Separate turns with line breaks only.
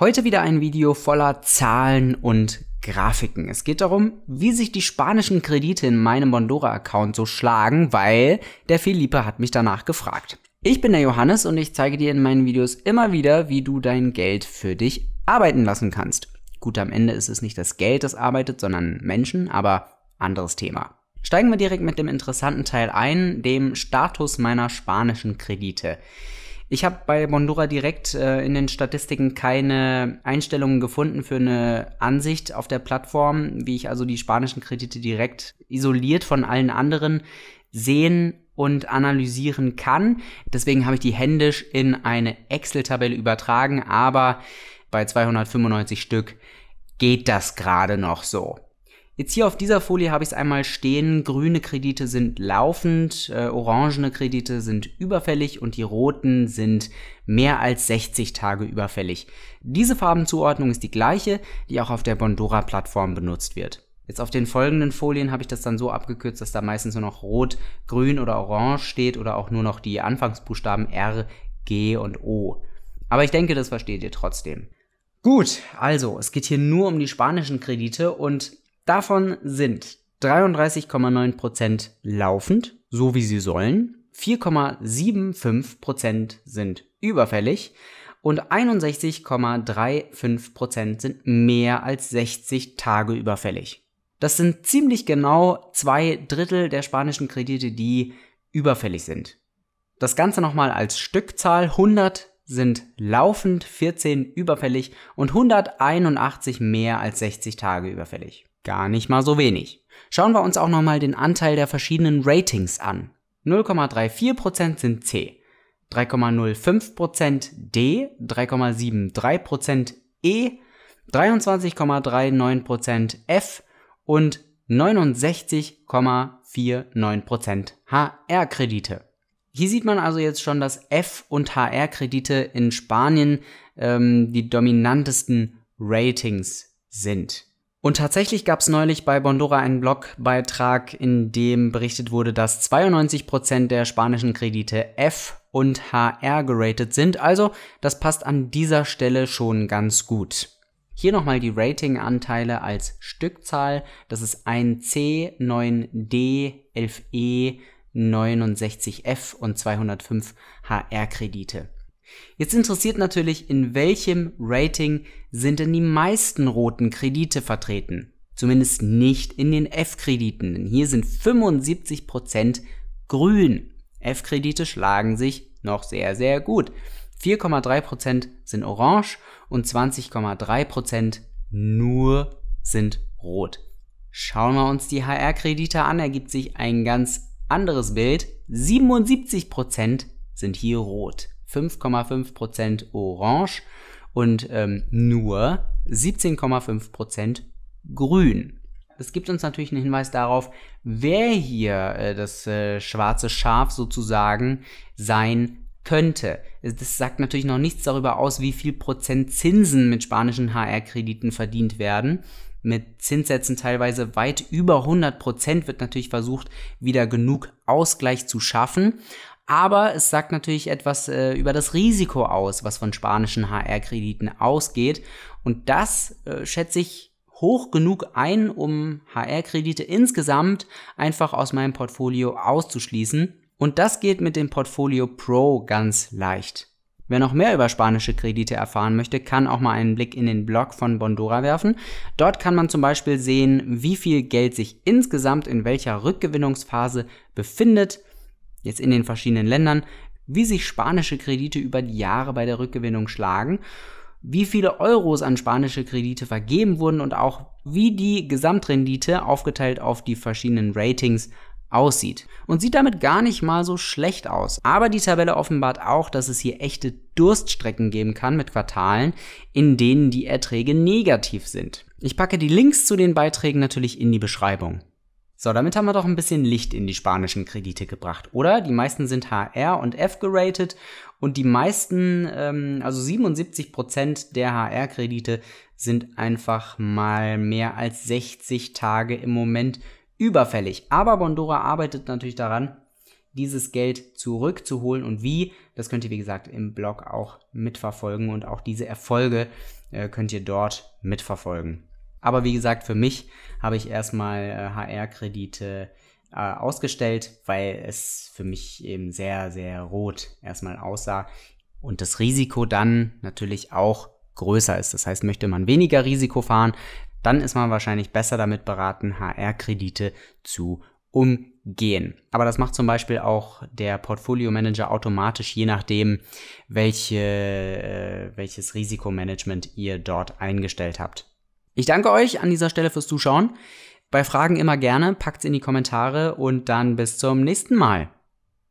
Heute wieder ein Video voller Zahlen und Grafiken. Es geht darum, wie sich die spanischen Kredite in meinem Bondora-Account so schlagen, weil der Philippe hat mich danach gefragt. Ich bin der Johannes und ich zeige dir in meinen Videos immer wieder, wie du dein Geld für dich arbeiten lassen kannst. Gut, am Ende ist es nicht das Geld, das arbeitet, sondern Menschen, aber anderes Thema. Steigen wir direkt mit dem interessanten Teil ein, dem Status meiner spanischen Kredite. Ich habe bei Bondora direkt äh, in den Statistiken keine Einstellungen gefunden für eine Ansicht auf der Plattform, wie ich also die spanischen Kredite direkt isoliert von allen anderen sehen und analysieren kann. Deswegen habe ich die händisch in eine Excel-Tabelle übertragen, aber bei 295 Stück geht das gerade noch so. Jetzt hier auf dieser Folie habe ich es einmal stehen. Grüne Kredite sind laufend, äh, orangene Kredite sind überfällig und die roten sind mehr als 60 Tage überfällig. Diese Farbenzuordnung ist die gleiche, die auch auf der Bondora-Plattform benutzt wird. Jetzt auf den folgenden Folien habe ich das dann so abgekürzt, dass da meistens nur noch rot, grün oder orange steht oder auch nur noch die Anfangsbuchstaben R, G und O. Aber ich denke, das versteht ihr trotzdem. Gut, also es geht hier nur um die spanischen Kredite und Davon sind 33,9% laufend, so wie sie sollen, 4,75% sind überfällig und 61,35% sind mehr als 60 Tage überfällig. Das sind ziemlich genau zwei Drittel der spanischen Kredite, die überfällig sind. Das Ganze nochmal als Stückzahl. 100 sind laufend, 14 überfällig und 181 mehr als 60 Tage überfällig. Gar nicht mal so wenig. Schauen wir uns auch nochmal den Anteil der verschiedenen Ratings an. 0,34% sind C, 3,05% D, 3,73% E, 23,39% F und 69,49% HR-Kredite. Hier sieht man also jetzt schon, dass F- und HR-Kredite in Spanien ähm, die dominantesten Ratings sind. Und tatsächlich gab es neulich bei Bondora einen Blogbeitrag, in dem berichtet wurde, dass 92% der spanischen Kredite F und HR geratet sind. Also das passt an dieser Stelle schon ganz gut. Hier nochmal die Ratinganteile als Stückzahl. Das ist 1C, 9D, 11E, 69F und 205 HR-Kredite. Jetzt interessiert natürlich, in welchem Rating sind denn die meisten roten Kredite vertreten? Zumindest nicht in den F-Krediten, denn hier sind 75% grün. F-Kredite schlagen sich noch sehr, sehr gut. 4,3% sind orange und 20,3% nur sind rot. Schauen wir uns die HR-Kredite an, ergibt sich ein ganz anderes Bild. 77% sind hier rot. 5,5% orange und ähm, nur 17,5% grün. Das gibt uns natürlich einen Hinweis darauf, wer hier äh, das äh, schwarze Schaf sozusagen sein könnte. Das sagt natürlich noch nichts darüber aus, wie viel Prozent Zinsen mit spanischen HR-Krediten verdient werden. Mit Zinssätzen teilweise weit über 100 Prozent wird natürlich versucht, wieder genug Ausgleich zu schaffen. Aber es sagt natürlich etwas äh, über das Risiko aus, was von spanischen HR-Krediten ausgeht. Und das äh, schätze ich hoch genug ein, um HR-Kredite insgesamt einfach aus meinem Portfolio auszuschließen. Und das geht mit dem Portfolio Pro ganz leicht. Wer noch mehr über spanische Kredite erfahren möchte, kann auch mal einen Blick in den Blog von Bondora werfen. Dort kann man zum Beispiel sehen, wie viel Geld sich insgesamt in welcher Rückgewinnungsphase befindet jetzt in den verschiedenen Ländern, wie sich spanische Kredite über die Jahre bei der Rückgewinnung schlagen, wie viele Euros an spanische Kredite vergeben wurden und auch wie die Gesamtrendite aufgeteilt auf die verschiedenen Ratings aussieht. Und sieht damit gar nicht mal so schlecht aus. Aber die Tabelle offenbart auch, dass es hier echte Durststrecken geben kann mit Quartalen, in denen die Erträge negativ sind. Ich packe die Links zu den Beiträgen natürlich in die Beschreibung. So, damit haben wir doch ein bisschen Licht in die spanischen Kredite gebracht, oder? Die meisten sind HR und F geratet und die meisten, ähm, also 77% der HR-Kredite sind einfach mal mehr als 60 Tage im Moment überfällig. Aber Bondora arbeitet natürlich daran, dieses Geld zurückzuholen und wie, das könnt ihr wie gesagt im Blog auch mitverfolgen und auch diese Erfolge äh, könnt ihr dort mitverfolgen. Aber wie gesagt, für mich habe ich erstmal HR-Kredite äh, äh, ausgestellt, weil es für mich eben sehr, sehr rot erstmal aussah und das Risiko dann natürlich auch größer ist. Das heißt, möchte man weniger Risiko fahren, dann ist man wahrscheinlich besser damit beraten, HR-Kredite zu umgehen. Aber das macht zum Beispiel auch der Portfolio Manager automatisch, je nachdem, welche, äh, welches Risikomanagement ihr dort eingestellt habt. Ich danke euch an dieser Stelle fürs Zuschauen. Bei Fragen immer gerne, packt's in die Kommentare und dann bis zum nächsten Mal.